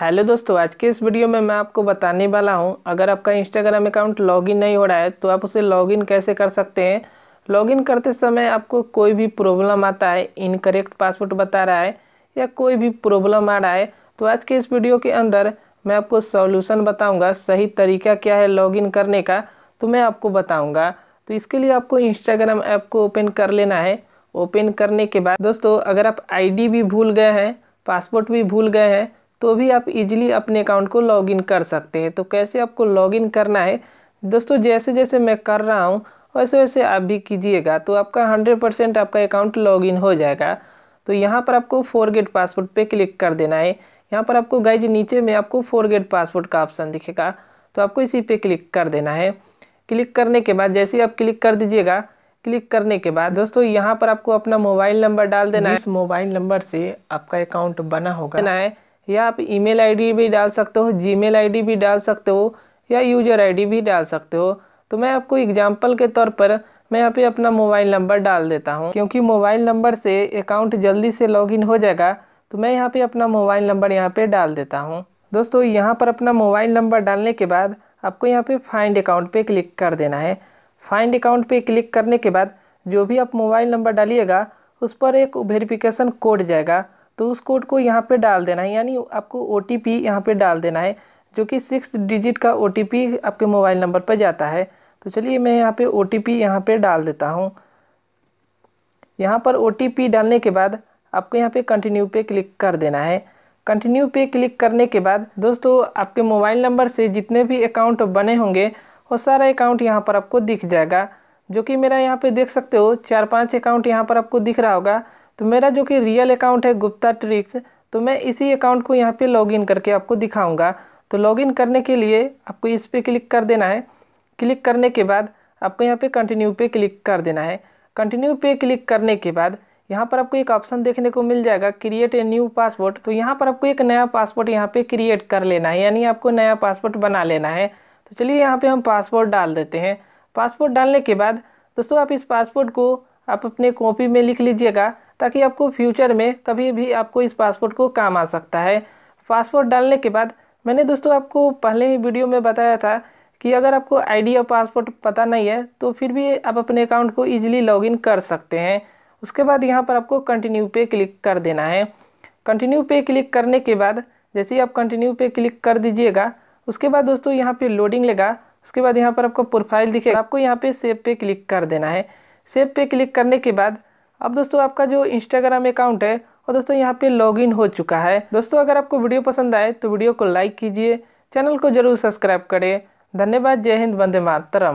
hello दोस्तों आज के इस वीडियो में मैं आपको बताने वाला हूं अगर आपका इंस्टाग्राम अकाउंट लॉगिन नहीं हो रहा है तो आप उसे लॉगिन कैसे कर सकते हैं लॉगिन करते समय आपको कोई भी प्रॉब्लम आता है इनकरेक्ट पासवर्ड बता रहा है या कोई भी प्रॉब्लम आ रहा है तो आज के इस वीडियो के अंदर मैं आपको सॉल्यूशन बताऊँगा सही तरीका क्या है लॉगिन करने का तो मैं आपको बताऊँगा तो इसके लिए आपको इंस्टाग्राम ऐप को ओपन कर लेना है ओपन करने के बाद दोस्तों अगर आप आई भी भूल गए हैं पासपोर्ट भी भूल गए हैं तो भी आप इजीली अपने अकाउंट को लॉगिन कर सकते हैं तो कैसे आपको लॉगिन करना है दोस्तों जैसे जैसे मैं कर रहा हूँ वैसे वैसे आप भी कीजिएगा तो आपका हंड्रेड परसेंट आपका अकाउंट लॉगिन हो जाएगा तो यहाँ पर आपको फोर गेट पासवर्ड पर क्लिक कर देना है यहाँ पर आपको गाइज नीचे में आपको फोर गेट पासवर्ड का ऑप्शन दिखेगा तो आपको इसी पे क्लिक कर देना है क्लिक करने के बाद जैसे ही आप क्लिक कर दीजिएगा क्लिक करने के बाद दोस्तों यहाँ पर आपको अपना मोबाइल नंबर डाल देना है इस मोबाइल नंबर से आपका अकाउंट बना होगा देना है या आप ईमेल आईडी भी डाल सकते हो जीमेल आईडी भी डाल सकते हो या यूजर आईडी भी डाल सकते हो तो मैं आपको एग्जाम्पल के तौर पर मैं यहाँ पे अपना मोबाइल नंबर डाल देता हूँ क्योंकि मोबाइल नंबर से अकाउंट जल्दी से लॉगिन हो जाएगा तो मैं यहाँ पे अपना मोबाइल नंबर यहाँ पे डाल देता हूँ दोस्तों यहाँ पर अपना मोबाइल नंबर डालने के बाद आपको यहाँ पे फाइंड अकाउंट पे क्लिक कर देना है फाइंड अकाउंट पे क्लिक करने के बाद जो भी आप मोबाइल नंबर डालिएगा उस पर एक वेरिफिकेशन कोड जाएगा तो उस कोड को यहाँ पे डाल देना है यानी आपको ओ टी पी यहाँ पर डाल देना है जो कि सिक्स डिजिट का ओ टी पी आपके मोबाइल नंबर पर जाता है तो चलिए मैं यहाँ पे ओ टी पी यहाँ पर डाल देता हूँ यहाँ पर ओ टी पी डालने के बाद आपको यहाँ पे कंटिन्यू पे क्लिक कर देना है कंटिन्यू पे क्लिक करने के बाद दोस्तों आपके मोबाइल नंबर से जितने भी अकाउंट बने होंगे वो सारा अकाउंट यहाँ पर आपको दिख जाएगा जो कि मेरा यहाँ पे देख सकते हो चार पांच अकाउंट यहाँ पर आपको दिख रहा होगा तो मेरा जो कि रियल अकाउंट है गुप्ता ट्रिक्स तो मैं इसी अकाउंट को यहाँ पे लॉगिन करके आपको दिखाऊंगा तो लॉगिन करने के लिए आपको इस पर क्लिक कर देना है क्लिक करने के बाद आपको यहाँ पे कंटिन्यू पे क्लिक कर देना है कंटिन्यू पे क्लिक करने के बाद यहाँ पर आपको एक ऑप्शन देखने को मिल जाएगा क्रिएट ए न्यू पासपोर्ट तो यहाँ पर आपको एक नया पासपोर्ट यहाँ पर क्रिएट कर लेना है यानी आपको नया पासपोर्ट बना लेना है तो चलिए यहाँ पर हम पासपोर्ट डाल देते हैं पासपोर्ट डालने के बाद दोस्तों आप इस पासपोर्ट को आप अपने कॉपी में लिख लीजिएगा ताकि आपको फ्यूचर में कभी भी आपको इस पासपोर्ट को काम आ सकता है पासपोर्ट डालने के बाद मैंने दोस्तों आपको पहले ही वीडियो में बताया था कि अगर आपको आईडी और पासपोर्ट पता नहीं है तो फिर भी आप अपने अकाउंट को ईजिली लॉगिन कर सकते हैं उसके बाद यहाँ पर आपको कंटिन्यू पे क्लिक कर देना है कंटिन्यू पे क्लिक करने के बाद जैसे ही आप कंटिन्यू पे क्लिक कर दीजिएगा उसके बाद दोस्तों यहाँ पे लोडिंग लेगा उसके बाद यहाँ पर आपको प्रोफाइल दिखेगा आपको यहाँ पे सेव पे क्लिक कर देना है सेव पे क्लिक करने के बाद अब दोस्तों आपका जो इंस्टाग्राम अकाउंट है और दोस्तों यहाँ पे लॉगिन हो चुका है दोस्तों अगर आपको वीडियो पसंद आए तो वीडियो को लाइक कीजिए चैनल को जरूर सब्सक्राइब करें धन्यवाद जय हिंद वंदे मातरम